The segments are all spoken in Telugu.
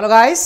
హలో గాయస్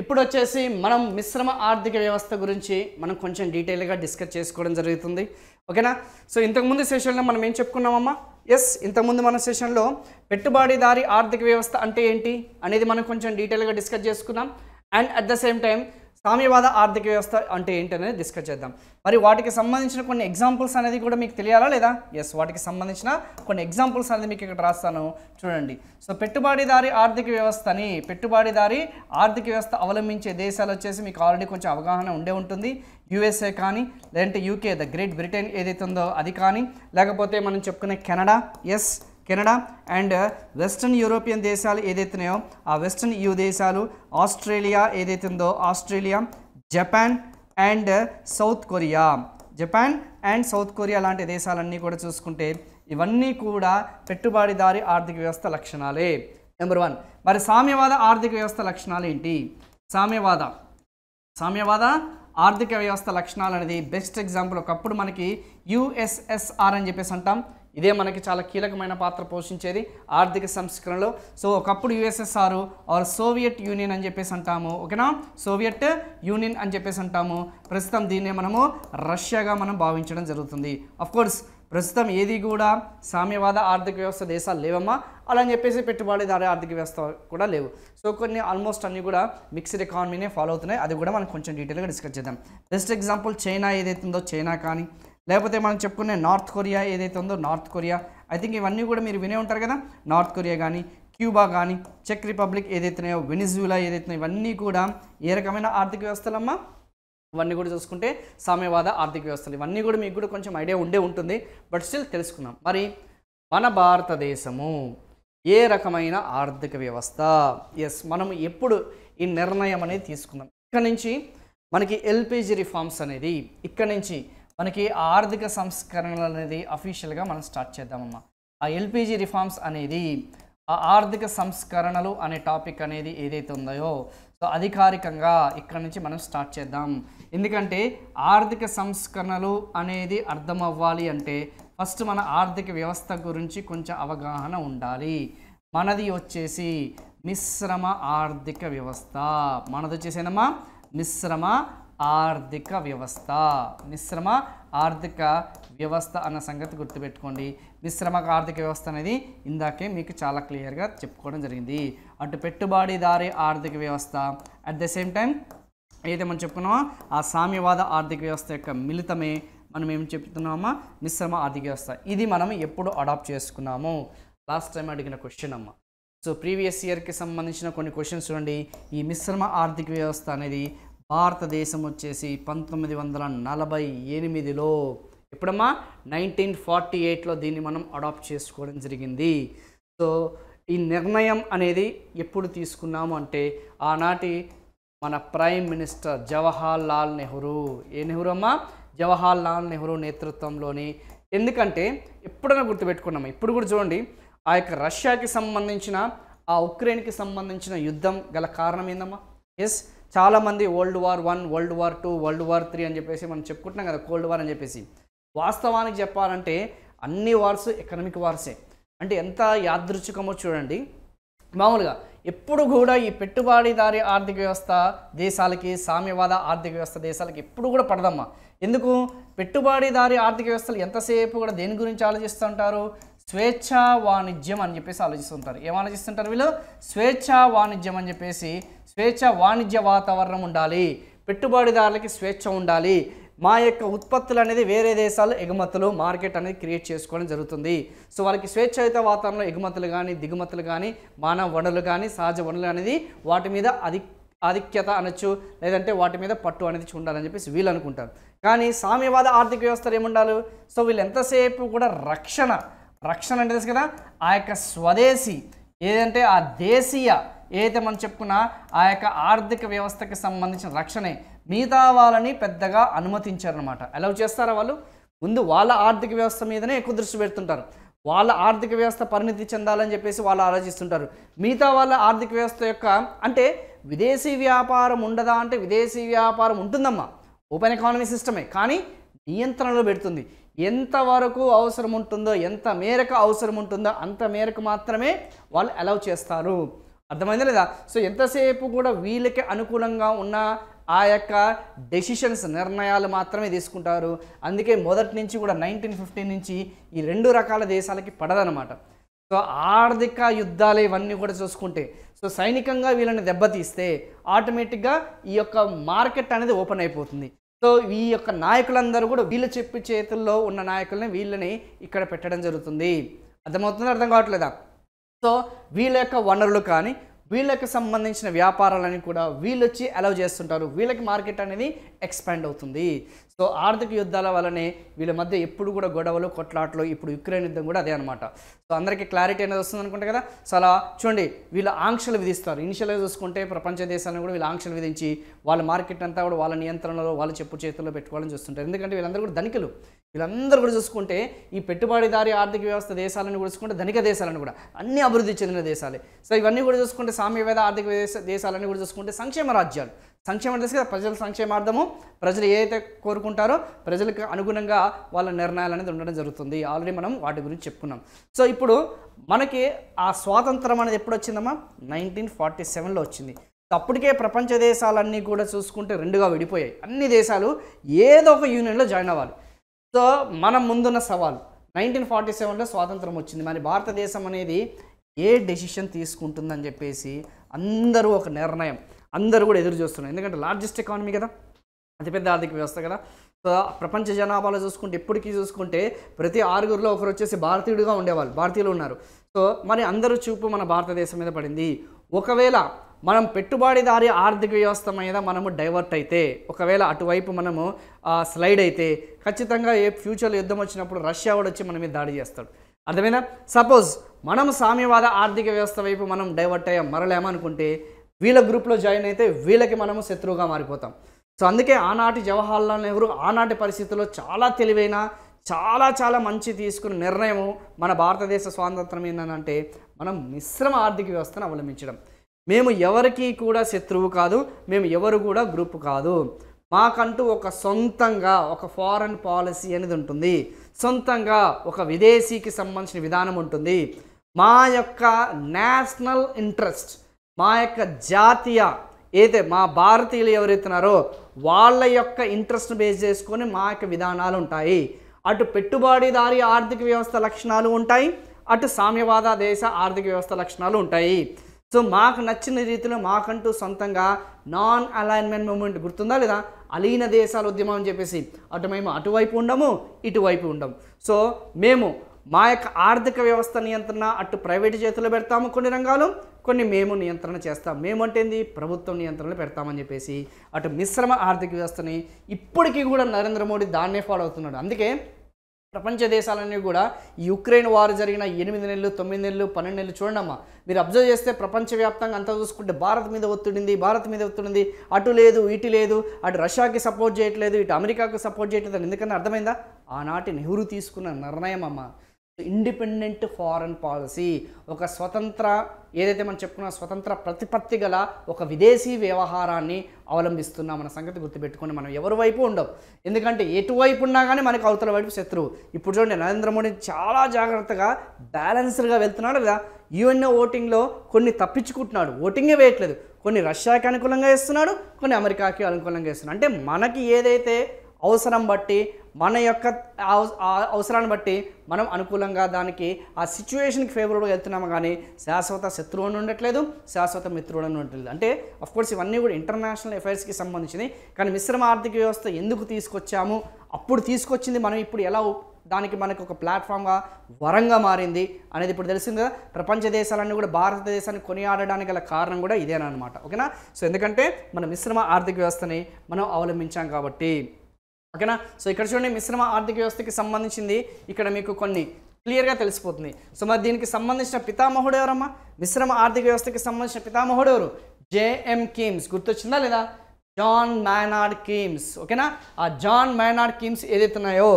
ఇప్పుడు వచ్చేసి మనం మిశ్రమ ఆర్థిక వ్యవస్థ గురించి మనం కొంచెం డీటెయిల్గా డిస్కస్ చేసుకోవడం జరుగుతుంది ఓకేనా సో ఇంతకుముందు సెషన్లో మనం ఏం చెప్పుకున్నామమ్మా ఎస్ ఇంతకుముందు మన సెషన్లో పెట్టుబడిదారి ఆర్థిక వ్యవస్థ అంటే ఏంటి అనేది మనం కొంచెం డీటెయిల్గా డిస్కస్ చేసుకున్నాం and at the same time సామ్యవాద ఆర్థిక వ్యవస్థ అంటే ఏంటనేది డిస్కస్ చేద్దాం మరి వాటికి సంబంధించిన కొన్ని ఎగ్జాంపుల్స్ అనేది కూడా మీకు తెలియాలా లేదా ఎస్ వాటికి సంబంధించిన కొన్ని ఎగ్జాంపుల్స్ అనేది మీకు ఇక్కడ రాస్తాను చూడండి సో పెట్టుబడిదారి ఆర్థిక వ్యవస్థని పెట్టుబడిదారి ఆర్థిక వ్యవస్థ అవలంబించే దేశాలు వచ్చేసి మీకు ఆల్రెడీ కొంచెం అవగాహన ఉండే ఉంటుంది యూఎస్ఏ కానీ లేదంటే యూకే ద గ్రేట్ బ్రిటన్ ఏదైతే ఉందో అది కానీ లేకపోతే మనం చెప్పుకునే Canada yes Canada and western European దేశాలు ఏదైతున్నాయో ఆ వెస్ట్రన్ యూ దేశాలు ఆస్ట్రేలియా ఏదైతుందో Australia Japan and South Korea Japan and South Korea లాంటి దేశాలన్నీ కూడా చూసుకుంటే ఇవన్నీ కూడా పెట్టుబడిదారి ఆర్థిక వ్యవస్థ లక్షణాలే నెంబర్ వన్ మరి సామ్యవాద ఆర్థిక వ్యవస్థ లక్షణాలు ఏంటి సామ్యవాద సామ్యవాద ఆర్థిక వ్యవస్థ లక్షణాలు అనేది బెస్ట్ ఎగ్జాంపుల్ ఒకప్పుడు మనకి యుఎస్ఎస్ఆర్ అని చెప్పేసి అంటాం ఇదే మనకి చాలా కీలకమైన పాత్ర పోషించేది ఆర్థిక సంస్కరణలో సో ఒకప్పుడు యుఎస్ఎస్ఆర్ ఆర్ సోవియట్ యూనియన్ అని చెప్పేసి అంటాము ఓకేనా సోవియట్ యూనియన్ అని చెప్పేసి అంటాము ప్రస్తుతం దీన్నే మనము రష్యాగా మనం భావించడం జరుగుతుంది కోర్స్ ప్రస్తుతం ఏది కూడా సామ్యవాద ఆర్థిక వ్యవస్థ దేశాలు లేవమ్మా అలా అని చెప్పేసి పెట్టుబడిదారు ఆర్థిక వ్యవస్థ కూడా లేవు సో కొన్ని ఆల్మోస్ట్ అన్నీ కూడా మిక్స్డ్ ఎకానమీనే ఫాలో అవుతున్నాయి అది కూడా మనం కొంచెం డీటెయిల్గా డిస్కస్ చేద్దాం బెస్ట్ ఎగ్జాంపుల్ చైనా ఏదైతుందో చైనా కానీ లేకపోతే మనం చెప్పుకునే నార్త్ కొరియా ఏదైతే ఉందో నార్త్ కొరియా ఐ థింక్ ఇవన్నీ కూడా మీరు వినే ఉంటారు కదా నార్త్ కొరియా కానీ క్యూబా కానీ చెక్ రిపబ్లిక్ ఏదైతున్నాయో వెనిజులా ఏదైతున్నాయో ఇవన్నీ కూడా ఏ రకమైన ఆర్థిక వ్యవస్థలమ్మా ఇవన్నీ కూడా చూసుకుంటే సామ్యవాద ఆర్థిక వ్యవస్థలు ఇవన్నీ కూడా మీకు కూడా కొంచెం ఐడియా ఉండే ఉంటుంది బట్ స్టిల్ తెలుసుకుందాం మరి మన భారతదేశము ఏ రకమైన ఆర్థిక వ్యవస్థ ఎస్ మనం ఎప్పుడు ఈ నిర్ణయం అనేది తీసుకున్నాం ఇక్కడ నుంచి మనకి ఎల్పిజి రిఫార్మ్స్ అనేది ఇక్కడ నుంచి మనకి ఆర్థిక సంస్కరణలు అనేది అఫీషియల్గా మనం స్టార్ట్ చేద్దామమ్మా ఆ ఎల్పిజి రిఫార్మ్స్ అనేది ఆ ఆర్థిక సంస్కరణలు అనే టాపిక్ అనేది ఏదైతే ఉందో సో అధికారికంగా ఇక్కడ నుంచి మనం స్టార్ట్ చేద్దాం ఎందుకంటే ఆర్థిక సంస్కరణలు అనేది అర్థం అవ్వాలి అంటే ఫస్ట్ మన ఆర్థిక వ్యవస్థ గురించి కొంచెం అవగాహన ఉండాలి మనది వచ్చేసి మిశ్రమ ఆర్థిక వ్యవస్థ మనది వచ్చేసేనమ్మా మిశ్రమ ఆర్థిక వ్యవస్థ మిశ్రమ ఆర్థిక వ్యవస్థ అన్న సంగతి గుర్తుపెట్టుకోండి మిశ్రమ ఆర్థిక వ్యవస్థ అనేది ఇందాకే మీకు చాలా క్లియర్గా చెప్పుకోవడం జరిగింది అటు పెట్టుబడిదారి ఆర్థిక వ్యవస్థ అట్ ద సేమ్ టైం ఏదైతే మనం చెప్పుకున్నామో ఆ సామ్యవాద ఆర్థిక వ్యవస్థ యొక్క మిళితమే మనం ఏం చెప్తున్నామా మిశ్రమ ఆర్థిక వ్యవస్థ ఇది మనం ఎప్పుడు అడాప్ట్ చేసుకున్నాము లాస్ట్ టైం అడిగిన క్వశ్చన్ అమ్మ సో ప్రీవియస్ ఇయర్కి సంబంధించిన కొన్ని క్వశ్చన్స్ చూడండి ఈ మిశ్రమ ఆర్థిక వ్యవస్థ అనేది భారతదేశం వచ్చేసి పంతొమ్మిది వందల నలభై ఎనిమిదిలో ఎప్పుడమ్మా నైన్టీన్ ఫార్టీ ఎయిట్లో దీన్ని మనం అడాప్ట్ చేసుకోవడం జరిగింది సో ఈ నిర్ణయం అనేది ఎప్పుడు తీసుకున్నాము అంటే ఆనాటి మన ప్రైమ్ మినిస్టర్ జవహర్ లాల్ నెహ్రూ ఏ నెహ్రూ అమ్మా జవహర్ లాల్ నెహ్రూ నేతృత్వంలోని ఎందుకంటే ఎప్పుడైనా గుర్తుపెట్టుకున్నాము ఇప్పుడు కూడా చూడండి ఆ యొక్క రష్యాకి సంబంధించిన ఆ ఉక్రెయిన్కి సంబంధించిన యుద్ధం గల కారణం ఏందమ్మా ఎస్ చాలామంది world war one world war two world war three అని చెప్పేసి మనం చెప్పుకుంటున్నాం కదా కోల్డ్ వార్ అని చెప్పేసి వాస్తవానికి చెప్పాలంటే అన్ని వార్స్ ఎకనామిక్ వార్సే అంటే ఎంత యాదృచ్ఛికమో చూడండి మామూలుగా ఎప్పుడు కూడా ఈ పెట్టుబడిదారి ఆర్థిక వ్యవస్థ దేశాలకి సామ్యవాద ఆర్థిక వ్యవస్థ దేశాలకి ఎప్పుడు కూడా పడదమ్మా ఎందుకు పెట్టుబడిదారి ఆర్థిక వ్యవస్థలు ఎంతసేపు కూడా దేని గురించి ఆలోచిస్తుంటారు స్వేచ్ఛా వాణిజ్యం అని చెప్పేసి ఆలోచిస్తుంటారు ఏం ఆలోచిస్తుంటారు వీళ్ళు స్వేచ్ఛా వాణిజ్యం అని చెప్పేసి స్వేచ్ఛ వాణిజ్య వాతావరణం ఉండాలి పెట్టుబడిదారులకి స్వేచ్ఛ ఉండాలి మా యొక్క ఉత్పత్తులు అనేది వేరే దేశాలు ఎగుమతులు మార్కెట్ అనేది క్రియేట్ చేసుకోవడం జరుగుతుంది సో వాళ్ళకి స్వేచ్ఛాయుత వాతావరణంలో ఎగుమతులు కానీ దిగుమతులు కానీ మానవ వనరులు కానీ సహజ వనరులు అనేది వాటి మీద అధి ఆధిక్యత అనొచ్చు లేదంటే వాటి మీద పట్టు అనేది చూడాలని చెప్పేసి వీళ్ళు అనుకుంటారు కానీ సామ్యవాద ఆర్థిక వ్యవస్థలు ఏముండాలి సో వీళ్ళు ఎంతసేపు కూడా రక్షణ రక్షణ అంటే తెలుసు కదా ఆ యొక్క స్వదేశీ ఏదంటే ఆ దేశీయ ఏదైతే మనం చెప్పుకున్నా ఆ యొక్క ఆర్థిక వ్యవస్థకి సంబంధించిన రక్షణే మిగతా వాళ్ళని పెద్దగా అనుమతించారనమాట అలౌ చేస్తారా వాళ్ళు ముందు వాళ్ళ ఆర్థిక వ్యవస్థ మీదనే ఎక్కువ దృష్టి పెడుతుంటారు వాళ్ళ ఆర్థిక వ్యవస్థ పరిణితి చెందాలని చెప్పేసి వాళ్ళు ఆలోచిస్తుంటారు మిగతా వాళ్ళ ఆర్థిక వ్యవస్థ యొక్క అంటే విదేశీ వ్యాపారం ఉండదా అంటే విదేశీ వ్యాపారం ఉంటుందమ్మా ఓపెన్ ఎకానమీ సిస్టమే కానీ నియంత్రణలో పెడుతుంది ఎంతవరకు అవసరం ఉంటుందో ఎంత మేరకు అవసరం ఉంటుందో అంత మేరకు మాత్రమే వాళ్ళు అలౌ చేస్తారు అర్థమైంది లేదా సో ఎంతసేపు కూడా వీళ్ళకి అనుకూలంగా ఉన్న ఆ యొక్క డెసిషన్స్ నిర్ణయాలు మాత్రమే తీసుకుంటారు అందుకే మొదటి నుంచి కూడా నైన్టీన్ ఫిఫ్టీన్ నుంచి ఈ రెండు రకాల దేశాలకి పడదనమాట సో ఆర్థిక యుద్ధాలు ఇవన్నీ కూడా చూసుకుంటే సో సైనికంగా వీళ్ళని దెబ్బతీస్తే ఆటోమేటిక్గా ఈ యొక్క మార్కెట్ అనేది ఓపెన్ అయిపోతుంది సో ఈ యొక్క నాయకులందరూ కూడా వీళ్ళు చెప్పి చేతుల్లో ఉన్న నాయకుల్ని వీళ్ళని ఇక్కడ పెట్టడం జరుగుతుంది అర్థమవుతుందో అర్థం కావట్లేదా సో వీళ్ళ యొక్క వనరులు కానీ వీళ్ళకి సంబంధించిన వ్యాపారాలని కూడా వీళ్ళు వచ్చి అలౌ చేస్తుంటారు వీళ్ళకి మార్కెట్ అనేది ఎక్స్పాండ్ అవుతుంది సో ఆర్థిక యుద్ధాల వల్లనే వీళ్ళ మధ్య ఎప్పుడు కూడా గొడవలు కొట్లాట్లు ఇప్పుడు యుక్రెయిన్ యుద్ధం కూడా అదే అనమాట సో అందరికీ క్లారిటీ అనేది వస్తుంది అనుకుంటా కదా సో అలా చూడండి వీళ్ళు ఆంక్షలు విధిస్తారు ఇనిషియల్గా చూసుకుంటే ప్రపంచ దేశాలను కూడా వీళ్ళు ఆంక్షలు విధించి వాళ్ళ మార్కెట్ అంతా కూడా వాళ్ళ నియంత్రణలో వాళ్ళ చెప్పు చేతుల్లో పెట్టుకోవాలని చూస్తుంటారు ఎందుకంటే వీళ్ళందరూ కూడా ధనికులు వీళ్ళందరూ కూడా చూసుకుంటే ఈ పెట్టుబడిదారి ఆర్థిక వ్యవస్థ దేశాలను కూడా చూసుకుంటే ధనిక దేశాలను కూడా అన్ని అభివృద్ధి చెందిన దేశాలే సో ఇవన్నీ కూడా చూసుకుంటే సామ్యవేద ఆర్థిక దేశాలన్నీ కూడా చూసుకుంటే సంక్షేమ రాజ్యాలు సంక్షేమం తెలుసు కదా ప్రజల సంక్షేమార్థము ప్రజలు ఏదైతే కోరుకుంటారో ప్రజలకు అనుగుణంగా వాళ్ళ నిర్ణయాలు అనేది ఉండడం జరుగుతుంది ఆల్రెడీ మనం వాటి గురించి చెప్పుకున్నాం సో ఇప్పుడు మనకి ఆ స్వాతంత్రం అనేది ఎప్పుడు వచ్చిందమ్మా నైన్టీన్ ఫార్టీ సెవెన్లో వచ్చింది అప్పటికే ప్రపంచ దేశాలన్నీ కూడా చూసుకుంటే రెండుగా విడిపోయాయి అన్ని దేశాలు ఏదో ఒక యూనియన్లో జాయిన్ అవ్వాలి సో మనం ముందున్న సవాలు నైన్టీన్ ఫార్టీ సెవెన్లో స్వాతంత్రం వచ్చింది మరి భారతదేశం అనేది ఏ డెసిషన్ తీసుకుంటుందని చెప్పేసి అందరూ ఒక నిర్ణయం అందరూ కూడా ఎదురు చూస్తున్నారు ఎందుకంటే లార్జెస్ట్ ఎకానమీ కదా అతిపెద్ద ఆర్థిక వ్యవస్థ కదా సో ప్రపంచ జనాభాలో చూసుకుంటే ఇప్పటికీ చూసుకుంటే ప్రతి ఆరుగురిలో ఒకరు వచ్చేసి భారతీయుడిగా ఉండేవాళ్ళు భారతీయులు ఉన్నారు సో మరి అందరూ చూపు మన భారతదేశం మీద పడింది ఒకవేళ మనం పెట్టుబడిదారి ఆర్థిక వ్యవస్థ మీద మనము డైవర్ట్ అయితే ఒకవేళ అటువైపు మనము స్లైడ్ అయితే ఖచ్చితంగా ఏ ఫ్యూచర్లో యుద్ధం వచ్చినప్పుడు రష్యా కూడా వచ్చి మన మీద దాడి చేస్తాడు అర్థమైనా సపోజ్ మనం సామ్యవాద ఆర్థిక వ్యవస్థ వైపు మనం డైవర్ట్ అయ్యాం మరలేమనుకుంటే వీళ్ళ గ్రూప్లో జాయిన్ అయితే వీళ్ళకి మనము శత్రువుగా మారిపోతాం సో అందుకే ఆనాటి జవహర్లాల్ నెహ్రూ ఆనాటి పరిస్థితుల్లో చాలా తెలివైన చాలా చాలా మంచి తీసుకున్న నిర్ణయము మన భారతదేశ స్వాతంత్రం ఏంటంటే మనం మిశ్రమ ఆర్థిక వ్యవస్థను అవలంబించడం మేము ఎవరికి కూడా శత్రువు కాదు మేము ఎవరు కూడా గ్రూప్ కాదు మాకంటూ ఒక సొంతంగా ఒక ఫారెన్ పాలసీ అనేది ఉంటుంది సొంతంగా ఒక విదేశీకి సంబంధించిన విధానం ఉంటుంది మా యొక్క నేషనల్ ఇంట్రెస్ట్ మా యొక్క జాతీయ ఏదైతే మా భారతీయులు ఎవరైతున్నారో వాళ్ళ యొక్క ఇంట్రెస్ట్ని బేస్ చేసుకొని మా యొక్క విధానాలు ఉంటాయి అటు పెట్టుబడిదారి ఆర్థిక వ్యవస్థ లక్షణాలు ఉంటాయి అటు సామ్యవాద దేశ ఆర్థిక వ్యవస్థ లక్షణాలు ఉంటాయి సో మాకు నచ్చిన రీతిలో మాకంటూ సొంతంగా నాన్ అలైన్మెంట్ మూమెంట్ గుర్తుందా లేదా అలీన దేశాల ఉద్యమం అని చెప్పేసి అటు మేము అటువైపు ఉండము ఇటువైపు ఉండము సో మేము మా యొక్క ఆర్థిక వ్యవస్థ నియంత్రణ అటు ప్రైవేటు చేతుల్లో పెడతాము కొన్ని రంగాలు కొన్ని మేము నియంత్రణ చేస్తాం మేము అంటే ఏంది ప్రభుత్వం నియంత్రణలో పెడతామని చెప్పేసి అటు మిశ్రమ ఆర్థిక వ్యవస్థని ఇప్పటికీ కూడా నరేంద్ర మోడీ దాన్నే ఫాలో అవుతున్నాడు అందుకే ప్రపంచ దేశాలన్నీ కూడా యుక్రెయిన్ వారు జరిగిన ఎనిమిది నెలలు తొమ్మిది నెలలు పన్నెండు నెలలు చూడండమ్మా మీరు అబ్జర్వ్ చేస్తే ప్రపంచవ్యాప్తంగా అంతా చూసుకుంటే భారత్ మీద ఒత్తిడింది భారత్ మీద ఒత్తిడింది అటు లేదు ఇటు లేదు అటు రష్యాకి సపోర్ట్ చేయట్లేదు ఇటు అమెరికాకు సపోర్ట్ చేయట్లేదు ఎందుకన్నా అర్థమైందా ఆనాటి నెహ్రూ తీసుకున్న నిర్ణయం అమ్మ ఇండిపెండెంట్ ఫారెన్ పాలసీ ఒక స్వతంత్ర ఏదైతే మనం చెప్పుకున్న స్వతంత్ర ప్రతిపత్తి గల ఒక విదేశీ వ్యవహారాన్ని అవలంబిస్తున్నాం అన్న సంగతి గుర్తుపెట్టుకుని మనం ఎవరి వైపు ఉండవు ఎందుకంటే ఎటువైపు ఉన్నా కానీ మనకు అవతల వైపు శత్రువు ఇప్పుడు చూడండి నరేంద్ర మోడీ చాలా జాగ్రత్తగా బ్యాలెన్స్డ్గా వెళ్తున్నాడు కదా యుఎన్ఏ ఓటింగ్లో కొన్ని తప్పించుకుంటున్నాడు ఓటింగే వేయట్లేదు కొన్ని రష్యాకి అనుకూలంగా ఇస్తున్నాడు కొన్ని అమెరికాకి అనుకూలంగా ఇస్తున్నాడు అంటే మనకి ఏదైతే అవసరం బట్టి మన యొక్క అవసరాన్ని బట్టి మనం అనుకూలంగా దానికి ఆ సిచ్యువేషన్కి ఫేవరబుల్గా వెళ్తున్నాము కానీ శాశ్వత శత్రువుని ఉండట్లేదు శాశ్వత మిత్రుడని ఉండట్లేదు అంటే అఫ్కోర్స్ ఇవన్నీ కూడా ఇంటర్నేషనల్ అఫైర్స్కి సంబంధించినవి కానీ మిశ్రమ ఆర్థిక వ్యవస్థ ఎందుకు తీసుకొచ్చాము అప్పుడు తీసుకొచ్చింది మనం ఇప్పుడు ఎలా దానికి మనకు ఒక ప్లాట్ఫామ్గా వరంగా మారింది అనేది ఇప్పుడు తెలిసింది కదా ప్రపంచ దేశాలన్నీ కూడా భారతదేశాన్ని కొనియాడడానికి గల కారణం కూడా ఇదేనమాట ఓకేనా సో ఎందుకంటే మన మిశ్రమ ఆర్థిక వ్యవస్థని మనం అవలంబించాం కాబట్టి ఓకేనా సో ఇక్కడ చూడండి మిశ్రమ ఆర్థిక వ్యవస్థకి సంబంధించింది ఇక్కడ మీకు కొన్ని క్లియర్గా తెలిసిపోతుంది సో మరి దీనికి సంబంధించిన పితామహుడు ఎవరమ్మా మిశ్రమ ఆర్థిక వ్యవస్థకి సంబంధించిన పితామహుడు ఎవరు జేఎం కీమ్స్ గుర్తొచ్చిందా లేదా జాన్ మైనార్డ్ కీమ్స్ ఓకేనా ఆ జాన్ మైనార్డ్ కీమ్స్ ఉన్నాయో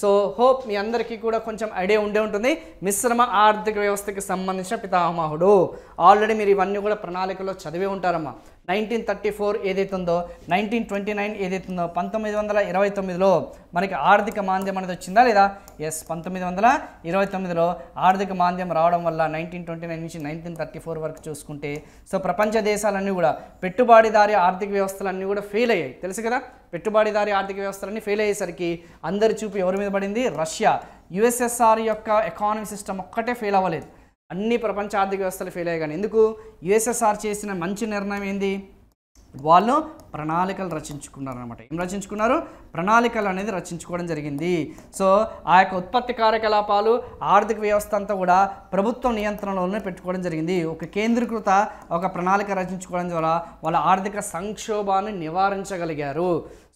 సో హోప్ మీ అందరికీ కూడా కొంచెం ఐడియా ఉండే ఉంటుంది మిశ్రమ ఆర్థిక వ్యవస్థకి సంబంధించిన పితామహుడు ఆల్రెడీ మీరు ఇవన్నీ కూడా ప్రణాళికలో చదివే ఉంటారమ్మా నైన్టీన్ థర్టీ ఫోర్ ఏదైతుందో నైన్టీన్ ట్వంటీ నైన్ ఏదైతుందో పంతొమ్మిది వందల ఇరవై తొమ్మిదిలో మనకి ఆర్థిక మాంద్యం అనేది వచ్చిందా లేదా ఎస్ పంతొమ్మిది వందల ఇరవై తొమ్మిదిలో ఆర్థిక మాంద్యం రావడం వల్ల నైన్టీన్ ట్వంటీ నైన్ నుంచి నైన్టీన్ థర్టీ ఫోర్ వరకు చూసుకుంటే సో ప్రపంచ దేశాలన్నీ కూడా పెట్టుబడిదారి ఆర్థిక వ్యవస్థలన్నీ కూడా ఫెయిల్ అయ్యాయి తెలుసు కదా పెట్టుబడిదారి ఆర్థిక వ్యవస్థలన్నీ ఫెయిల్ అయ్యేసరికి అందరి చూపు ఎవరి మీద పడింది రష్యా యుఎస్ఎస్ఆర్ యొక్క ఎకానమీ సిస్టమ్ ఒక్కటే ఫెయిల్ అవ్వలేదు అన్ని ప్రపంచ ఆర్థిక వ్యవస్థలు ఫెయిల్ అయ్యాయి కానీ ఎందుకు యుఎస్ఎస్ఆర్ చేసిన మంచి నిర్ణయం ఏంది వాళ్ళు ప్రణాళికలు రచించుకున్నారు అనమాట ఏం రచించుకున్నారు ప్రణాళికలు అనేది రచించుకోవడం జరిగింది సో ఆ యొక్క ఉత్పత్తి కార్యకలాపాలు ఆర్థిక వ్యవస్థ అంతా కూడా ప్రభుత్వ నియంత్రణలోనే పెట్టుకోవడం జరిగింది ఒక కేంద్రీకృత ఒక ప్రణాళిక రచించుకోవడం ద్వారా వాళ్ళ ఆర్థిక సంక్షోభాన్ని నివారించగలిగారు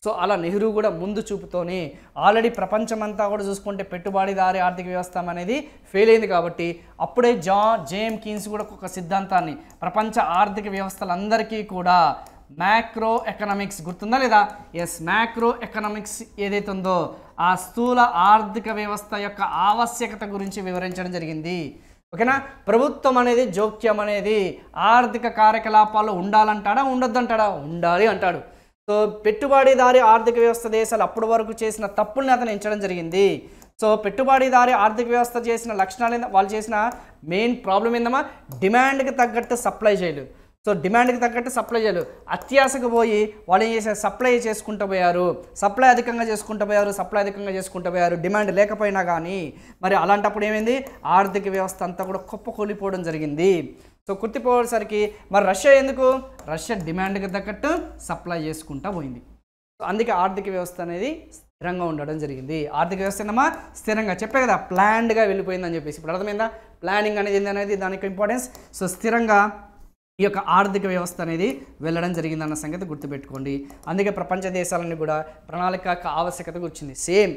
సో అలా నెహ్రూ కూడా ముందు చూపుతోనే ఆల్రెడీ ప్రపంచమంతా కూడా చూసుకుంటే పెట్టుబడిదారి ఆర్థిక వ్యవస్థ అనేది ఫెయిల్ అయింది కాబట్టి అప్పుడే జా జేఎం కీన్స్ కూడా ఒక సిద్ధాంతాన్ని ప్రపంచ ఆర్థిక వ్యవస్థలందరికీ కూడా మ్యాక్రో ఎకనామిక్స్ గుర్తుందా లేదా ఎస్ మ్యాక్రో ఎకనామిక్స్ ఏదైతే ఉందో ఆ స్థూల ఆర్థిక వ్యవస్థ యొక్క ఆవశ్యకత గురించి వివరించడం జరిగింది ఓకేనా ప్రభుత్వం అనేది జోక్యం అనేది ఆర్థిక కార్యకలాపాలు ఉండాలంటాడా ఉండొద్దంటాడా ఉండాలి అంటాడు సో పెట్టుబడిదారి ఆర్థిక వ్యవస్థ దేశాలు అప్పటి వరకు చేసిన తప్పుల్ని అతను ఎంచడం జరిగింది సో పెట్టుబడిదారి ఆర్థిక వ్యవస్థ చేసిన లక్షణాలు వాళ్ళు చేసిన మెయిన్ ప్రాబ్లం ఏందమ్మా డిమాండ్కి తగ్గట్టు సప్లై చేయలేదు సో డిమాండ్కి తగ్గట్టు సప్లై చేయాలి అత్యాశకు పోయి వాళ్ళు ఏం చేశారు సప్లై చేసుకుంటూ పోయారు సప్లై అధికంగా చేసుకుంటూ పోయారు సప్లై అధికంగా చేసుకుంటూ పోయారు డిమాండ్ లేకపోయినా కానీ మరి అలాంటప్పుడు ఏమైంది ఆర్థిక వ్యవస్థ అంతా కూడా కుప్ప కూలిపోవడం జరిగింది సో కుర్తిపోయేసరికి మరి రష్యా ఎందుకు రష్యా డిమాండ్కి తగ్గట్టు సప్లై చేసుకుంటూ పోయింది సో అందుకే ఆర్థిక వ్యవస్థ అనేది స్థిరంగా ఉండడం జరిగింది ఆర్థిక వ్యవస్థ ఏందమ్మా స్థిరంగా చెప్పే కదా ప్లాన్డ్గా వెళ్ళిపోయిందని చెప్పేసి ఇప్పుడు అర్థమైందా ప్లానింగ్ అనేది అనేది దానికి ఇంపార్టెన్స్ సో స్థిరంగా ఈ యొక్క ఆర్థిక వ్యవస్థ అనేది వెళ్ళడం జరిగిందన్న సంగతి గుర్తుపెట్టుకోండి అందుకే ప్రపంచ దేశాలన్నీ కూడా ప్రణాళిక ఆవశ్యకత వచ్చింది సేమ్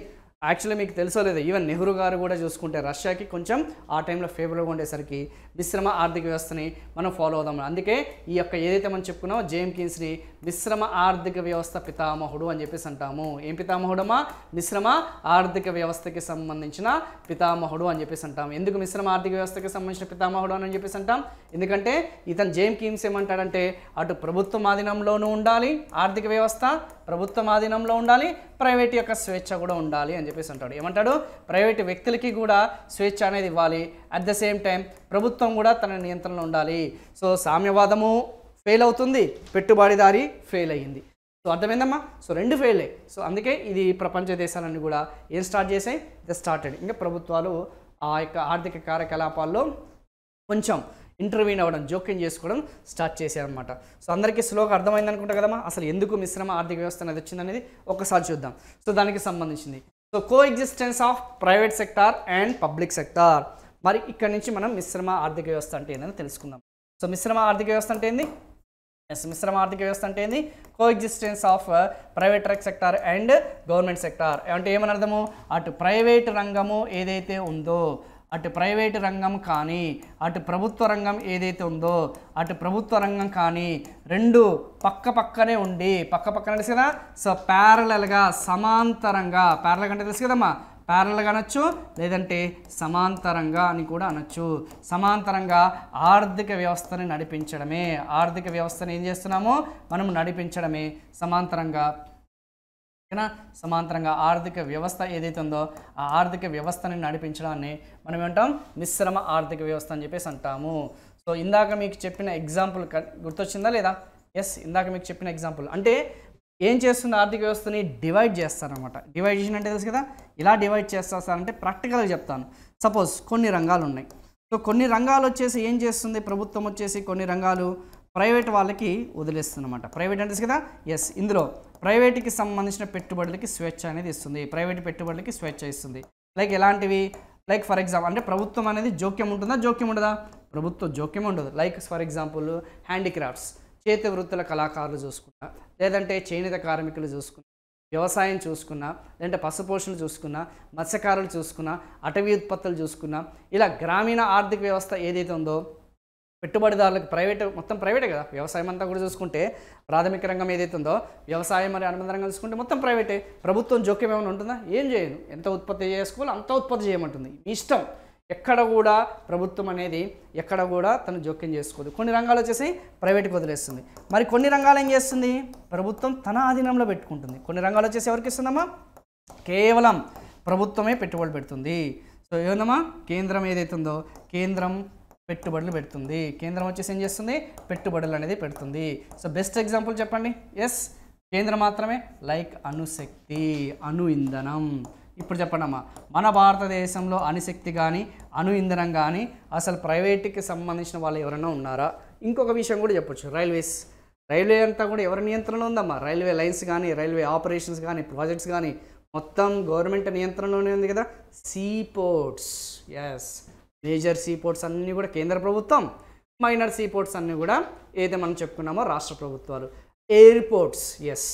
యాక్చువల్లీ మీకు తెలుసో లేదు ఈవెన్ నెహ్రూ గారు కూడా చూసుకుంటే రష్యాకి కొంచెం ఆ టైంలో ఫేవర్గా ఉండేసరికి మిశ్రమ ఆర్థిక వ్యవస్థని మనం ఫాలో అవుదాం అందుకే ఈ యొక్క ఏదైతే మనం చెప్పుకున్నామో జేఎం కిన్స్ని మిశ్రమ ఆర్థిక వ్యవస్థ పితామహుడు అని చెప్పేసి అంటాము ఏం పితామహుడమా మిశ్రమ ఆర్థిక వ్యవస్థకి సంబంధించిన పితామహుడు అని చెప్పేసి అంటాము ఎందుకు మిశ్రమ ఆర్థిక వ్యవస్థకి సంబంధించిన పితామహుడు అని చెప్పేసి అంటాం ఎందుకంటే ఇతను జేమ్ కీమ్స్ ఏమంటాడంటే అటు ప్రభుత్వం ఆధీనంలోనూ ఉండాలి ఆర్థిక వ్యవస్థ ప్రభుత్వం ఆధీనంలో ఉండాలి ప్రైవేట్ యొక్క స్వేచ్ఛ కూడా ఉండాలి అని చెప్పేసి అంటాడు ఏమంటాడు ప్రైవేట్ వ్యక్తులకి కూడా స్వేచ్ఛ అనేది ఇవ్వాలి అట్ ద సేమ్ టైం ప్రభుత్వం కూడా తన నియంత్రణలో ఉండాలి సో సామ్యవాదము ఫెయిల్ అవుతుంది పెట్టుబడిదారి ఫెయిల్ అయ్యింది సో అర్థమైందమ్మా సో రెండు ఫెయిల్ అయ్యాయి సో అందుకే ఇది ప్రపంచ దేశాలన్నీ కూడా ఏం స్టార్ట్ చేసాయి ద స్టార్టెడ్ ఇంకా ప్రభుత్వాలు ఆ యొక్క ఆర్థిక కార్యకలాపాల్లో కొంచెం ఇంటర్వ్యూని అవ్వడం జోక్యం చేసుకోవడం స్టార్ట్ చేశారనమాట సో అందరికీ స్లోగా అర్థమైంది అనుకుంటా కదమ్మా అసలు ఎందుకు మిశ్రమ ఆర్థిక వ్యవస్థ అనేది వచ్చిందనేది ఒకసారి చూద్దాం సో దానికి సంబంధించింది so coexistence of private sector and public sector మరి ఇక్కడ నుంచి మనం మిశ్రమ ఆర్థిక వ్యవస్థ అంటే ఏంటని తెలుసుకుందాం సో మిశ్రమ ఆర్థిక వ్యవస్థ అంటే ఏంది ఎస్ మిశ్రమ ఆర్థిక వ్యవస్థ అంటే ఏంది ఎగ్జిస్టెన్స్ ఆఫ్ ప్రైవేట్ రంగ్ సెక్టార్ అండ్ గవర్నమెంట్ సెక్టార్ అంటే ఏమని అర్థము అటు ప్రైవేట్ రంగము ఏదైతే ఉందో అటు ప్రైవేట్ రంగం కానీ అటు ప్రభుత్వ రంగం ఏదైతే ఉందో అటు ప్రభుత్వ రంగం కానీ రెండు పక్క పక్కనే ఉండి పక్క పక్కన తెలుసు కదా సో ప్యారలల్గా సమాంతరంగా ప్యారల్ అంటే తెలుసు కదమ్మా ప్యారల్గా అనొచ్చు లేదంటే సమాంతరంగా అని కూడా అనొచ్చు సమాంతరంగా ఆర్థిక వ్యవస్థని నడిపించడమే ఆర్థిక వ్యవస్థను ఏం చేస్తున్నామో మనం నడిపించడమే సమాంతరంగా ఓకేనా సమాంతరంగా ఆర్థిక వ్యవస్థ ఏదైతే ఉందో ఆ ఆర్థిక వ్యవస్థని నడిపించడాన్ని మనం ఏమంటాం మిశ్రమ ఆర్థిక వ్యవస్థ అని చెప్పేసి అంటాము సో ఇందాక మీకు చెప్పిన ఎగ్జాంపుల్ గుర్తొచ్చిందా లేదా ఎస్ ఇందాక మీకు చెప్పిన ఎగ్జాంపుల్ అంటే ఏం చేస్తుంది ఆర్థిక వ్యవస్థని డివైడ్ చేస్తారనమాట డివైడ్ చేసిన అంటే తెలుసు కదా ఇలా డివైడ్ చేస్తానంటే ప్రాక్టికల్గా చెప్తాను సపోజ్ కొన్ని రంగాలు ఉన్నాయి సో కొన్ని రంగాలు వచ్చేసి ఏం చేస్తుంది ప్రభుత్వం వచ్చేసి కొన్ని రంగాలు ప్రైవేట్ వాళ్ళకి వదిలేస్తుందన్నమాట ప్రైవేట్ అంటే కదా ఎస్ ఇందులో ప్రైవేట్కి సంబంధించిన పెట్టుబడులకి స్వేచ్ఛ అనేది ఇస్తుంది ప్రైవేట్ పెట్టుబడులకి స్వేచ్ఛ ఇస్తుంది లైక్ ఎలాంటివి లైక్ ఫర్ ఎగ్జాంపుల్ అంటే ప్రభుత్వం అనేది జోక్యం ఉంటుందా జోక్యం ఉండదా ప్రభుత్వం జోక్యం ఉండదు లైక్ ఫర్ ఎగ్జాంపుల్ హ్యాండిక్రాఫ్ట్స్ చేతి వృత్తుల కళాకారులు చూసుకున్నా లేదంటే చేనేత కార్మికులు చూసుకున్నా వ్యవసాయం చూసుకున్నా లేదంటే పశుపోషణ చూసుకున్నా మత్స్యకారులు చూసుకున్నా అటవీ ఉత్పత్తులు చూసుకున్నా ఇలా గ్రామీణ ఆర్థిక వ్యవస్థ ఏదైతే ఉందో పెట్టుబడిదారులకు ప్రైవేట్ మొత్తం ప్రైవేటే కదా వ్యవసాయం అంతా కూడా చూసుకుంటే ప్రాథమిక రంగం ఏదైతే ఉందో వ్యవసాయం మరియు అనుబంధ రంగం చూసుకుంటే మొత్తం ప్రైవేటే ప్రభుత్వం జోక్యం ఏమైనా ఉంటుందా ఏం చేయను ఎంత ఉత్పత్తి చేసుకోవాలో అంత ఉత్పత్తి చేయమంటుంది ఇష్టం ఎక్కడ కూడా ప్రభుత్వం అనేది ఎక్కడ కూడా తను జోక్యం చేసుకోదు కొన్ని రంగాలు వచ్చేసి ప్రైవేట్కి వదిలేస్తుంది మరి కొన్ని రంగాలు ఏం చేస్తుంది ప్రభుత్వం తన ఆధీనంలో పెట్టుకుంటుంది కొన్ని రంగాలు వచ్చేసి ఎవరికి ఇస్తుందమ్మా కేవలం ప్రభుత్వమే పెట్టుబడులు పెడుతుంది సో ఏందమ్మా కేంద్రం ఏదైతుందో కేంద్రం పెట్టుబడులు పెడుతుంది కేంద్రం వచ్చేసి ఏం చేస్తుంది పెట్టుబడులు అనేది పెడుతుంది సో బెస్ట్ ఎగ్జాంపుల్ చెప్పండి ఎస్ కేంద్రం మాత్రమే లైక్ అణుశక్తి అణు ఇంధనం ఇప్పుడు చెప్పండమ్మా మన భారతదేశంలో అణుశక్తి కానీ అణు ఇంధనం కానీ అసలు ప్రైవేట్కి సంబంధించిన వాళ్ళు ఎవరైనా ఉన్నారా ఇంకొక విషయం కూడా చెప్పొచ్చు రైల్వేస్ రైల్వే అంతా కూడా ఎవరి నియంత్రణ ఉందమ్మా రైల్వే లైన్స్ కానీ రైల్వే ఆపరేషన్స్ కానీ ప్రాజెక్ట్స్ కానీ మొత్తం గవర్నమెంట్ నియంత్రణలోనే ఉంది కదా sea ports yes major sea ports అన్నీ కూడా కేంద్ర ప్రభుత్వం మైనర్ సీ పోర్ట్స్ అన్నీ కూడా ఏదైతే మనం చెప్పుకున్నామో రాష్ట్ర ప్రభుత్వాలు airports yes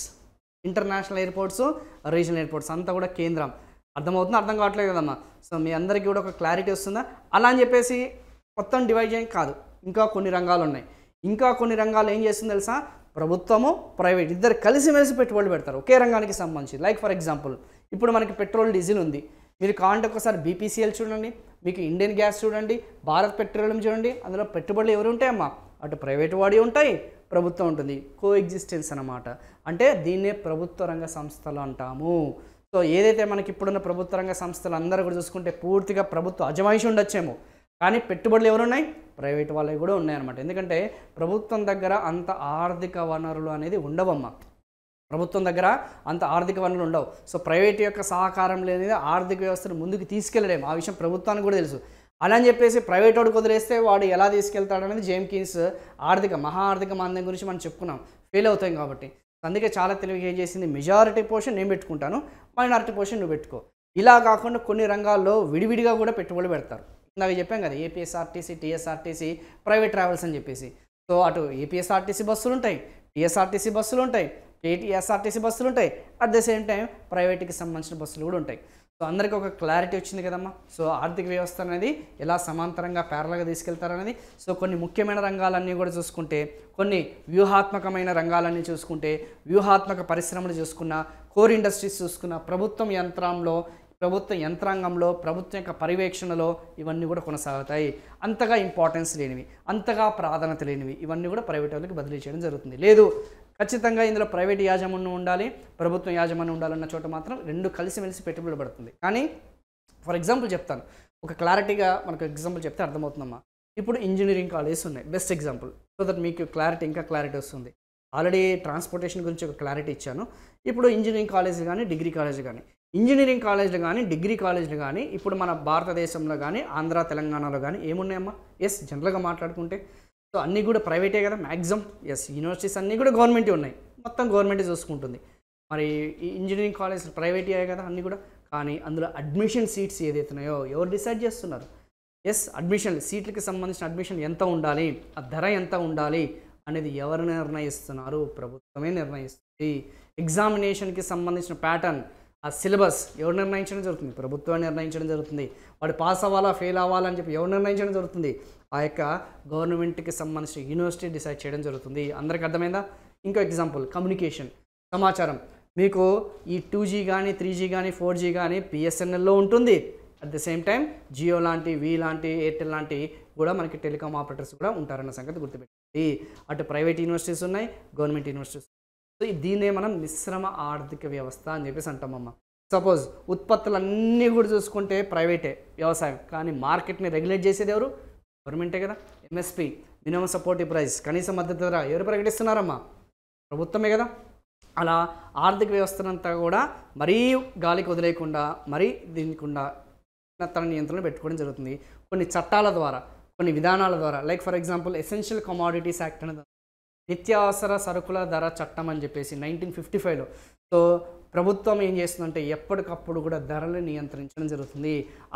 international airports regional airports అంతా కూడా కేంద్రం అర్థమవుతుందా అర్థం కావట్లేదు కదమ్మా సో మీ అందరికీ కూడా ఒక క్లారిటీ వస్తుందా అలా అని చెప్పేసి మొత్తం డివైడ్ చేయడం కాదు ఇంకా కొన్ని రంగాలు ఉన్నాయి ఇంకా కొన్ని రంగాలు ఏం చేస్తుంది తెలుసా ప్రభుత్వము ప్రైవేట్ ఇద్దరు కలిసిమెలిసి పెట్టుబడులు పెడతారు ఒకే రంగానికి సంబంధించి లైక్ ఫర్ ఎగ్జాంపుల్ ఇప్పుడు మనకి పెట్రోల్ డీజిల్ ఉంది మీరు కావాలంటే ఒకసారి బీపీసీఎల్ చూడండి మీకు ఇండియన్ గ్యాస్ చూడండి భారత్ పెట్రోలియం చూడండి అందులో పెట్టుబడులు ఎవరు ఉంటాయమ్మా అటు ప్రైవేట్ వాడి ఉంటాయి ప్రభుత్వం ఉంటుంది కో ఎగ్జిస్టెన్స్ అనమాట అంటే దీన్నే ప్రభుత్వ రంగ సంస్థలు అంటాము సో ఏదైతే మనకి ఇప్పుడున్న ప్రభుత్వ రంగ సంస్థలు అందరూ కూడా చూసుకుంటే పూర్తిగా ప్రభుత్వ అజమాయిషి ఉండొచ్చేమో కానీ పెట్టుబడులు ఎవరున్నాయి ప్రైవేట్ వాళ్ళవి కూడా ఉన్నాయన్నమాట ఎందుకంటే ప్రభుత్వం దగ్గర అంత ఆర్థిక వనరులు అనేది ఉండవమ్మ ప్రభుత్వం దగ్గర అంత ఆర్థిక వనరులు ఉండవు సో ప్రైవేట్ యొక్క సహకారం లేనిది ఆర్థిక వ్యవస్థను ముందుకు తీసుకెళ్ళలేము ఆ విషయం ప్రభుత్వానికి కూడా తెలుసు అలా అని చెప్పేసి ప్రైవేట్ వాడు కుదిరేస్తే వాడు ఎలా తీసుకెళ్తాడనేది జేమ్ కిన్స్ ఆర్థిక మహా ఆర్థిక మాంద్యం గురించి మనం చెప్పుకున్నాం ఫెయిల్ అవుతాం కాబట్టి అందుకే చాలా తెలివిగా ఏం చేసింది మెజారిటీ పోర్షన్ నేను పెట్టుకుంటాను మైనారిటీ పోర్షన్ నువ్వు పెట్టుకో ఇలా కాకుండా కొన్ని రంగాల్లో విడివిడిగా కూడా పెట్టుబడులు పెడతారు నాకు చెప్పాం కదా ఏపీఎస్ఆర్టీసీ టీఎస్ఆర్టీసీ ప్రైవేట్ ట్రావెల్స్ అని చెప్పేసి సో అటు ఏపీఎస్ఆర్టీసీ బస్సులు ఉంటాయి టీఎస్ఆర్టీసీ బస్సులు ఉంటాయి ఏటీఎస్ఆర్టీసీ బస్సులు ఉంటాయి అట్ ద సేమ్ టైం ప్రైవేట్కి సంబంధించిన బస్సులు కూడా ఉంటాయి సో అందరికీ ఒక క్లారిటీ వచ్చింది కదమ్మా సో ఆర్థిక వ్యవస్థ అనేది ఎలా సమాంతరంగా ప్యారలగా తీసుకెళ్తారనేది సో కొన్ని ముఖ్యమైన రంగాలన్నీ కూడా చూసుకుంటే కొన్ని వ్యూహాత్మకమైన రంగాలన్నీ చూసుకుంటే వ్యూహాత్మక పరిశ్రమలు చూసుకున్న కోర్ ఇండస్ట్రీస్ చూసుకున్న ప్రభుత్వం యంత్రంలో ప్రభుత్వ యంత్రాంగంలో ప్రభుత్వం యొక్క పర్యవేక్షణలో ఇవన్నీ కూడా కొనసాగుతాయి అంతగా ఇంపార్టెన్స్ లేనివి అంతగా ప్రాధాన్యత లేనివి ఇవన్నీ కూడా ప్రైవేట్ వాళ్ళకి బదిలీ చేయడం జరుగుతుంది లేదు ఖచ్చితంగా ఇందులో ప్రైవేట్ యాజమాన్యం ఉండాలి ప్రభుత్వం యాజమాన్యం ఉండాలన్న చోట మాత్రం రెండు కలిసిమెలిసి పెట్టుబడులు పడుతుంది కానీ ఫర్ ఎగ్జాంపుల్ చెప్తాను ఒక క్లారిటీగా మనకు ఎగ్జాంపుల్ చెప్తే అర్థమవుతుందమ్మా ఇప్పుడు ఇంజనీరింగ్ కాలేజెస్ ఉన్నాయి బెస్ట్ ఎగ్జాంపుల్ సో దట్ మీకు క్లారిటీ ఇంకా క్లారిటీ వస్తుంది ఆల్రెడీ ట్రాన్స్పోర్టేషన్ గురించి ఒక క్లారిటీ ఇచ్చాను ఇప్పుడు ఇంజనీరింగ్ కాలేజ్ కానీ డిగ్రీ కాలేజ్ కానీ ఇంజనీరింగ్ కాలేజ్లు కానీ డిగ్రీ కాలేజ్లు కానీ ఇప్పుడు మన భారతదేశంలో కానీ ఆంధ్ర తెలంగాణలో కానీ ఏమున్నాయమ్మా ఎస్ జనరల్గా మాట్లాడుకుంటే సో అన్నీ కూడా ప్రైవేటే కదా మ్యాక్సిమం ఎస్ యూనివర్సిటీస్ అన్నీ కూడా గవర్నమెంటే ఉన్నాయి మొత్తం గవర్నమెంటే చూసుకుంటుంది మరి ఇంజనీరింగ్ కాలేజ్ ప్రైవేట్ అయ్యాయి కదా అన్నీ కూడా కానీ అందులో అడ్మిషన్ సీట్స్ ఏదైతున్నాయో ఎవరు డిసైడ్ చేస్తున్నారు ఎస్ అడ్మిషన్ సీట్లకి సంబంధించిన అడ్మిషన్ ఎంత ఉండాలి ఆ ధర ఎంత ఉండాలి అనేది ఎవరు నిర్ణయిస్తున్నారు ప్రభుత్వమే నిర్ణయిస్తుంది ఎగ్జామినేషన్కి సంబంధించిన ప్యాటర్న్ ఆ సిలబస్ ఎవరు నిర్ణయించడం జరుగుతుంది ప్రభుత్వం నిర్ణయించడం జరుగుతుంది వాడు పాస్ అవ్వాలా ఫెయిల్ అవ్వాలా అని చెప్పి ఎవరు నిర్ణయించడం జరుగుతుంది ఆ యొక్క గవర్నమెంట్కి సంబంధించిన యూనివర్సిటీ డిసైడ్ చేయడం జరుగుతుంది అందరికి అర్థమైందా ఇంకో ఎగ్జాంపుల్ కమ్యూనికేషన్ సమాచారం మీకు ఈ టూ జీ కానీ త్రీ జీ కానీ ఫోర్ జీ కానీ పిఎస్ఎన్ఎల్లో ఉంటుంది at the same time Jio లాంటి వీ లాంటి ఎయిర్టెల్ లాంటి కూడా మనకి టెలికామ్ ఆపరేటర్స్ కూడా ఉంటారన్న సంగతి గుర్తుపెట్టింది అటు ప్రైవేట్ యూనివర్సిటీస్ ఉన్నాయి గవర్నమెంట్ యూనివర్సిటీస్ సో దీన్నే మనం మిశ్రమ ఆర్థిక వ్యవస్థ అని చెప్పేసి అంటామమ్మ సపోజ్ ఉత్పత్తులన్నీ కూడా చూసుకుంటే ప్రైవేటే వ్యవసాయం కానీ మార్కెట్ని రెగ్యులేట్ చేసేది ఎవరు గవర్నమెంటే కదా ఎంఎస్పి మినిమం సపోర్టివ్ ప్రైస్ కనీస మద్దతు ధర ఎవరు ప్రకటిస్తున్నారమ్మా ప్రభుత్వమే కదా అలా ఆర్థిక వ్యవస్థనంతా కూడా మరీ గాలికి వదిలేయకుండా మరీ దీనికుండా తన నియంత్రణ పెట్టుకోవడం జరుగుతుంది కొన్ని చట్టాల ద్వారా కొన్ని విధానాల ద్వారా like for example essential commodities act అనేది నిత్యావసర సరుకుల ధర చట్టం అని చెప్పేసి నైన్టీన్ ఫిఫ్టీ ఫైవ్లో సో ప్రభుత్వం ఏం చేస్తుందంటే ఎప్పటికప్పుడు కూడా ధరలు నియంత్రించడం జరుగుతుంది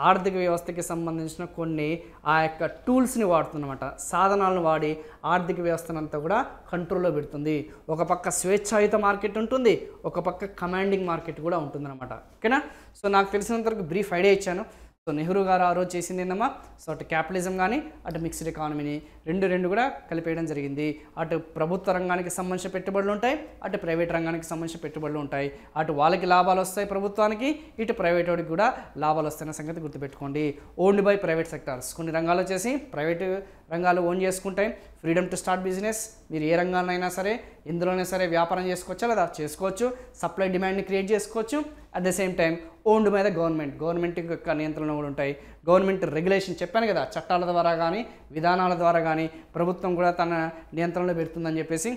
ఆర్థిక వ్యవస్థకి సంబంధించిన కొన్ని ఆ యొక్క టూల్స్ని వాడుతుందన్నమాట సాధనాలను వాడి ఆర్థిక వ్యవస్థను అంతా కూడా కంట్రోల్లో పెడుతుంది ఒక పక్క స్వేచ్ఛాయుత మార్కెట్ ఉంటుంది ఒక పక్క కమాండింగ్ మార్కెట్ కూడా ఉంటుందన్నమాట ఓకేనా సో నాకు తెలిసినంతవరకు బ్రీఫ్ ఐడియా ఇచ్చాను సో నెహ్రూ గారు ఆ రోజు చేసింది ఏందమ్మా సో అటు క్యాపిటలిజం కానీ అటు మిక్స్డ్ ఎకానమీని రెండు రెండు కూడా కలిపేయడం జరిగింది అటు ప్రభుత్వ రంగానికి సంబంధించిన పెట్టుబడులు ఉంటాయి అటు ప్రైవేట్ రంగానికి సంబంధించిన పెట్టుబడులు ఉంటాయి అటు వాళ్ళకి లాభాలు వస్తాయి ప్రభుత్వానికి ఇటు ప్రైవేట్ వాడికి కూడా లాభాలు వస్తాయన్న సంగతి గుర్తుపెట్టుకోండి ఓన్లీ బై ప్రైవేట్ సెక్టార్స్ కొన్ని రంగాల్లో చేసి ప్రైవేటు రంగాలు ఓన్ చేసుకుంటాయి ఫ్రీడమ్ టు స్టార్ట్ బిజినెస్ మీరు ఏ రంగాలైనా సరే ఎందులోనే సరే వ్యాపారం చేసుకోవచ్చా లేదా చేసుకోవచ్చు సప్లై డిమాండ్ని క్రియేట్ చేసుకోవచ్చు at the same time owned మీద గవర్నమెంట్ గవర్నమెంట్ యొక్క నియంత్రణ కూడా ఉంటాయి గవర్నమెంట్ రెగ్యులేషన్ చెప్పాను కదా చట్టాల ద్వారా కానీ విధానాల ద్వారా కానీ ప్రభుత్వం కూడా తన నియంత్రణలో పెడుతుందని చెప్పేసి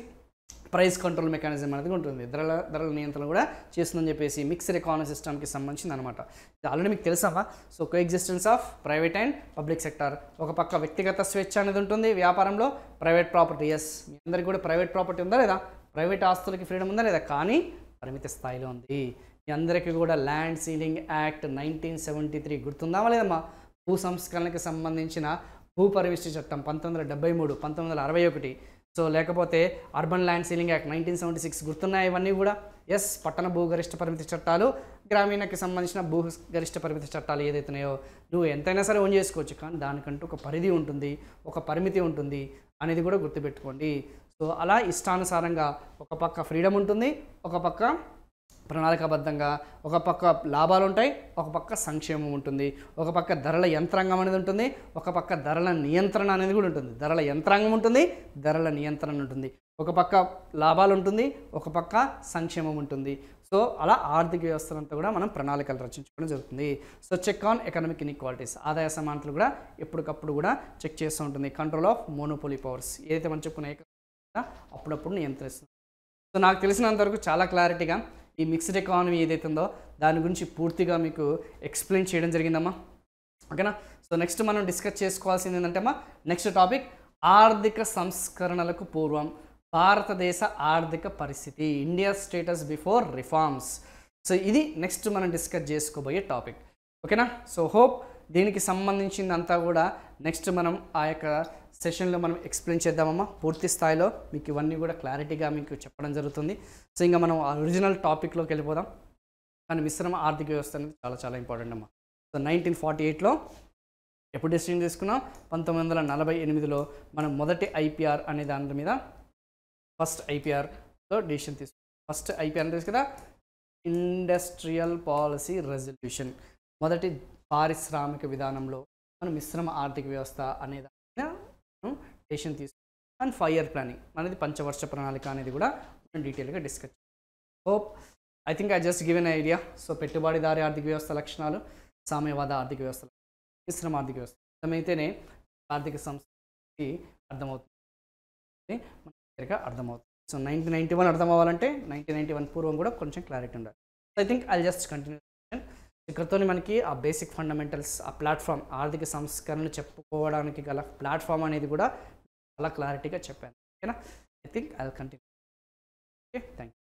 ప్రైస్ కంట్రోల్ మెకానిజం అనేది ఉంటుంది ధరల ధరల నియంత్రణ కూడా చేస్తుందని చెప్పేసి మిక్స్డ్ ఎకానమీ సిస్టమ్కి సంబంధించింది అనమాట ఇది ఆల్రెడీ మీకు తెలుసామా so coexistence of private and public sector ఒక పక్క వ్యక్తిగత స్వేచ్ఛ అనేది ఉంటుంది వ్యాపారంలో ప్రైవేట్ ప్రాపర్టీ ఎస్ మీ అందరికీ కూడా ప్రైవేట్ ప్రాపర్టీ ఉందా లేదా ప్రైవేట్ ఆస్తులకి ఫ్రీడమ్ ఉందా లేదా కానీ పరిమిత స్థాయిలో ఉంది మీ అందరికీ కూడా land ceiling act nineteen seventy three గుర్తుందామా లేదమ్మా భూ సంస్కరణకి సంబంధించిన భూ పరిమిష్టి చట్టం పంతొమ్మిది వందల డెబ్బై మూడు పంతొమ్మిది వందల అరవై ఒకటి సో లేకపోతే urban land ceiling act nineteen seventy six గుర్తున్నాయి ఇవన్నీ కూడా ఎస్ పట్టణ భూగరిష్ట పరిమితి చట్టాలు గ్రామీణకి సంబంధించిన భూగరిష్ట పరిమితి చట్టాలు ఏదైతున్నాయో నువ్వు ఎంతైనా సరే ఓన్ చేసుకోవచ్చు కానీ దానికంటూ ఒక పరిధి ఉంటుంది ఒక పరిమితి ఉంటుంది అనేది కూడా గుర్తుపెట్టుకోండి సో అలా ఇష్టానుసారంగా ఒక పక్క ఫ్రీడమ్ ఉంటుంది ఒక పక్క ప్రణాళికాబద్ధంగా ఒక పక్క లాభాలు ఉంటాయి ఒక పక్క సంక్షేమం ఉంటుంది ఒక పక్క ధరల యంత్రాంగం అనేది ఉంటుంది ఒక పక్క ధరల నియంత్రణ అనేది కూడా ఉంటుంది ధరల యంత్రాంగం ఉంటుంది ధరల నియంత్రణ ఉంటుంది ఒక పక్క లాభాలు ఉంటుంది ఒక పక్క సంక్షేమం ఉంటుంది సో అలా ఆర్థిక వ్యవస్థనంతా కూడా మనం ప్రణాళికలు రచించుకోవడం జరుగుతుంది so check on economic inequalities ఆదాయ సమానతలు కూడా ఎప్పటికప్పుడు కూడా చెక్ చేస్తూ ఉంటుంది కంట్రోల్ ఆఫ్ మోనోపోలీ పవర్స్ ఏదైతే మనం చెప్పుకున్న అప్పుడప్పుడు నియంత్రిస్తుంది సో నాకు తెలిసినంతవరకు చాలా క్లారిటీగా ఈ మిక్స్డ్ ఎకానమీ ఏదైతే ఉందో దాని గురించి పూర్తిగా మీకు ఎక్స్ప్లెయిన్ చేయడం జరిగిందమ్మా ఓకేనా సో నెక్స్ట్ మనం డిస్కస్ చేసుకోవాల్సింది ఏంటంటే అమ్మా నెక్స్ట్ టాపిక్ ఆర్థిక సంస్కరణలకు పూర్వం భారతదేశ ఆర్థిక పరిస్థితి India status before reforms so ఇది నెక్స్ట్ మనం డిస్కస్ చేసుకోబోయే టాపిక్ ఓకేనా సో హోప్ దీనికి సంబంధించిందంతా కూడా నెక్స్ట్ మనం ఆ యొక్క సెషన్లో మనం ఎక్స్ప్లెయిన్ చేద్దామమ్మా పూర్తి స్థాయిలో మీకు ఇవన్నీ కూడా క్లారిటీగా మీకు చెప్పడం జరుగుతుంది సో ఇంకా మనం ఒరిజినల్ టాపిక్లోకి వెళ్ళిపోదాం కానీ మిశ్రమ ఆర్థిక వ్యవస్థ అనేది చాలా చాలా ఇంపార్టెంట్ అమ్మా సో నైన్టీన్ ఫార్టీ ఎయిట్లో ఎప్పుడు డిసిషన్ తీసుకున్నాం పంతొమ్మిది వందల నలభై ఎనిమిదిలో మనం మొదటి ఐపీఆర్ అనే దాని మీద ఫస్ట్ ఐపీఆర్లో డిసిషన్ తీసుకున్నాం ఫస్ట్ ఐపీఆర్ తెలుసు కదా ఇండస్ట్రియల్ పాలసీ రెజల్యూషన్ మొదటి పారిశ్రామిక విధానంలో మనం మిశ్రమ ఆర్థిక వ్యవస్థ అనే దాని డెసిషన్ తీసుకుంటాం అండ్ ఫైవ్ ఇయర్ ప్లానింగ్ అనేది పంచవర్ష ప్రణాళిక అనేది కూడా మనం డీటెయిల్గా discuss hope I think I just given idea so పెట్టుబడిదారి ఆర్థిక వ్యవస్థ లక్షణాలు సామ్యవాద ఆర్థిక వ్యవస్థ మిశ్రమ ఆర్థిక వ్యవస్థ అర్థమైతేనే ఆర్థిక సంస్థకి అర్థమవుతుంది దగ్గరగా అర్థమవుతుంది సో నైన్టీన్ నైంటీ వన్ అర్థం అవ్వాలంటే నైన్టీన్ నైంటీ వన్ పూర్వం కూడా కొంచెం క్లారిటీ ఉండాలి I think I just continue ఇక్కడతోనే మనకి ఆ బేసిక్ ఫండమెంటల్స్ ఆ ప్లాట్ఫామ్ ఆర్థిక సంస్కరణలు చెప్పుకోవడానికి గల ప్లాట్ఫామ్ అనేది కూడా చాలా క్లారిటీగా చెప్పాను ఓకేనా I think I continue okay thank you